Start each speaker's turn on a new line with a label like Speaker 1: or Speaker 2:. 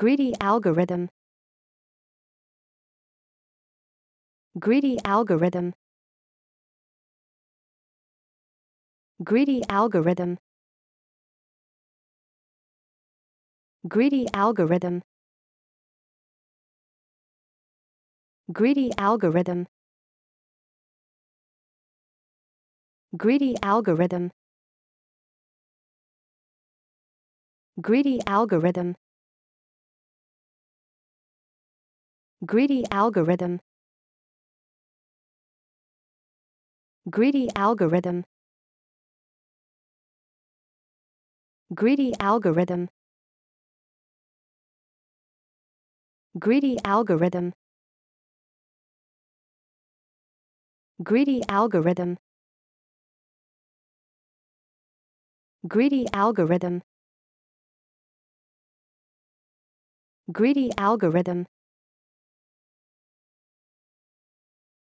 Speaker 1: Greedy algorithm Greedy algorithm Greedy algorithm Greedy algorithm Greedy algorithm Greedy algorithm Greedy algorithm Greedy algorithm Greedy algorithm Greedy algorithm Greedy algorithm Greedy algorithm Greedy algorithm Greedy algorithm